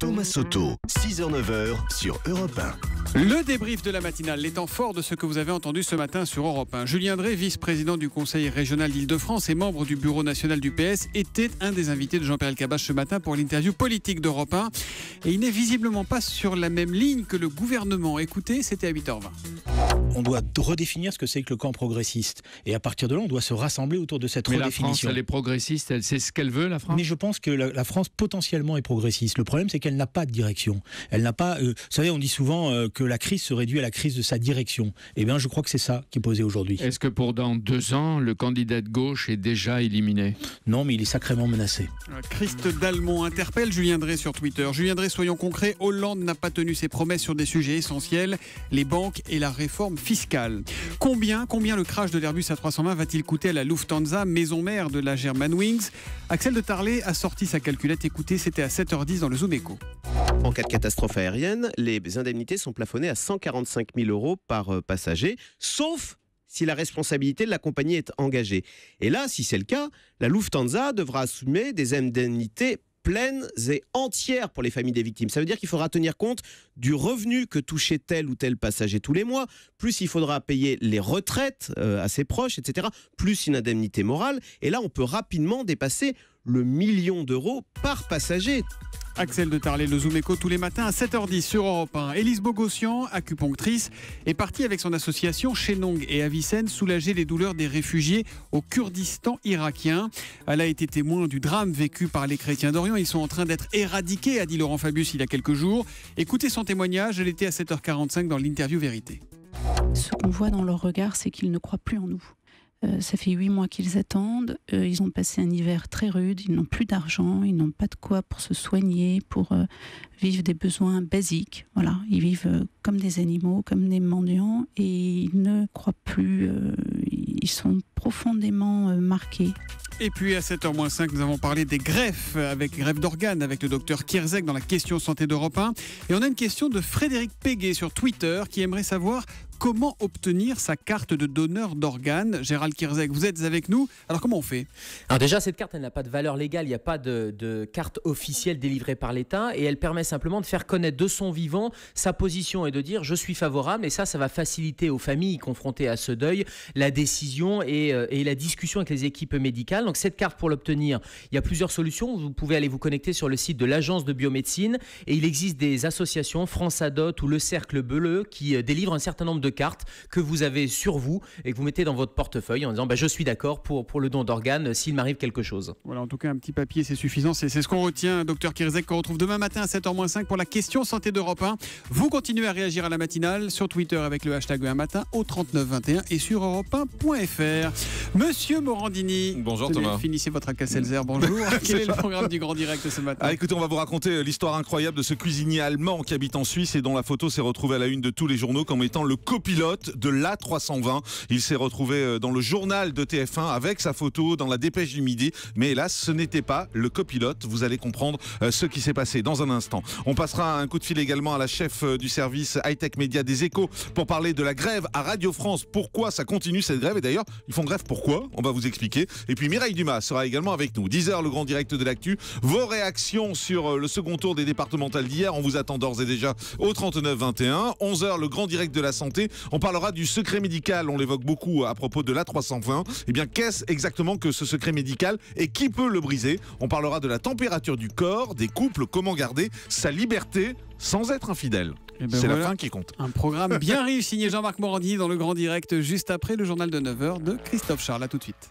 Thomas Soto, 6h-9h sur Europe 1. Le débrief de la matinale, l'étant fort de ce que vous avez entendu ce matin sur Europe 1. Julien Drey, vice-président du Conseil régional d'Île-de-France et membre du bureau national du PS, était un des invités de Jean-Pierre Elkabbach ce matin pour l'interview politique d'Europe 1. Et il n'est visiblement pas sur la même ligne que le gouvernement. Écoutez, c'était à 8h20 on doit redéfinir ce que c'est que le camp progressiste. Et à partir de là, on doit se rassembler autour de cette Mais La France, elle est progressiste, elle ce qu'elle veut, la France Mais je pense que la, France potentiellement est progressiste. Le problème, c'est qu'elle n'a pas de direction. Elle n'a pas. Euh, vous savez, on dit souvent euh, que la crise se réduit à la crise de sa direction. Eh bien, je crois que c'est ça qui est posé aujourd'hui. Est-ce que pour dans deux ans, le candidat de gauche est déjà éliminé Non, mais il est sacrément menacé. Christ Dalmont interpelle Julien Drey sur Twitter. Julien Drey, soyons concrets, Hollande n'a pas tenu ses promesses sur des sujets essentiels, les banques et la réforme fiscale. Combien, combien le crash de l'Airbus A320 va-t-il coûter à la Lufthansa, maison mère de la German Germanwings Axel de Tarlet a sorti sa calculette. Écoutez, c'était à 7h10 dans le Zoom Echo. En cas de catastrophe aérienne, les indemnités sont plafonnées à 145 000 euros par euh, passager, sauf si la responsabilité de la compagnie est engagée. Et là, si c'est le cas, la Lufthansa devra assumer des indemnités pleines et entières pour les familles des victimes. Ça veut dire qu'il faudra tenir compte du revenu que touchait tel ou tel passager tous les mois, plus il faudra payer les retraites euh, à ses proches, etc., plus une indemnité morale. Et là, on peut rapidement dépasser le million d'euros par passager. Axel de Tarlet, le Zoom tous les matins à 7h10 sur Europe 1. Élise Bogossian, acupunctrice, est partie avec son association Chenong et Avicenne soulager les douleurs des réfugiés au Kurdistan irakien. Elle a été témoin du drame vécu par les chrétiens d'Orient. Ils sont en train d'être éradiqués, a dit Laurent Fabius il y a quelques jours. Écoutez son témoignage, elle était à 7h45 dans l'interview Vérité. Ce qu'on voit dans leur regard, c'est qu'ils ne croient plus en nous. Euh, ça fait huit mois qu'ils attendent. Euh, ils ont passé un hiver très rude. Ils n'ont plus d'argent. Ils n'ont pas de quoi pour se soigner, pour euh, vivre des besoins basiques. Voilà, ils vivent comme des animaux, comme des mendiants, et ils ne croient plus. ils sont profondément marqués. Et puis à 7 h 05 nous avons parlé des greffes, avec greffes d'organes, avec le docteur Kierzek dans la question santé d'Europe 1. Et on a une question de Frédéric Péguet sur Twitter qui aimerait savoir comment obtenir sa carte de donneur d'organes Gérald Kirzek, vous êtes avec nous. Alors comment on fait Alors déjà, cette carte, elle n'a pas de valeur légale, il n'y a pas de, carte officielle délivrée par l'État et elle permet simplement de faire connaître de son vivant sa position et de dire je suis favorable et ça, ça va faciliter aux familles confrontées à ce deuil la décision et, euh, la discussion avec les équipes médicales. Donc cette carte, pour l'obtenir, il y a plusieurs solutions. Vous pouvez aller vous connecter sur le site de l'Agence de biomédecine et il existe des associations, France Adot ou le Cercle Bleu, qui euh, délivrent un certain nombre de carte que vous avez sur vous et que vous mettez dans votre portefeuille en disant bah, je suis d'accord pour, pour le don d'organes euh, s'il m'arrive quelque chose. Voilà, en tout cas, un petit papier, c'est suffisant. C'est ce qu'on retient, docteur Kirzek, qu'on retrouve demain matin à 7 h 05 pour la question santé d'Europe 1. Vous continuez à réagir à la matinale sur Twitter avec le hashtag un matin au 3921 et sur europe 1.fr. Monsieur Morandini. Bonjour Thomas. Finissez votre Bonjour. Quel est le programme du Grand Direct ce matin ah, Écoutez, on va vous raconter euh, l'histoire incroyable de ce cuisinier allemand qui habite en Suisse et dont la photo s'est retrouvée à la une de tous les journaux comme étant le copilote de l'A320. Il s'est retrouvé euh, dans le journal de TF1 avec sa photo dans la dépêche du midi. Mais hélas, ce n'était pas le copilote. Vous allez comprendre euh, ce qui s'est passé dans un instant. On passera un coup de fil également à la chef euh, du service high-tech média des échos pour parler de la grève à Radio France. Pourquoi ça continue cette grève Et d'ailleurs, ils font grève pourquoi On va vous expliquer. Et puis Mireille Dumas sera également avec nous. 10h, le grand direct de l'actu. Vos réactions sur le second tour des départementales d'hier. On vous attend d'ores et déjà au 39-21. 11h, le grand direct de la santé. On parlera du secret médical, on l'évoque beaucoup à propos de l'A320. Eh bien, qu'est-ce exactement que ce secret médical et qui peut le briser On parlera de la température du corps, des couples, comment garder sa liberté sans être infidèle. Eh ben C'est la fin qui compte. Un programme bien riche signé Jean-Marc Morandi dans le grand direct juste après le journal de 9h de Christophe Charles. A tout de suite.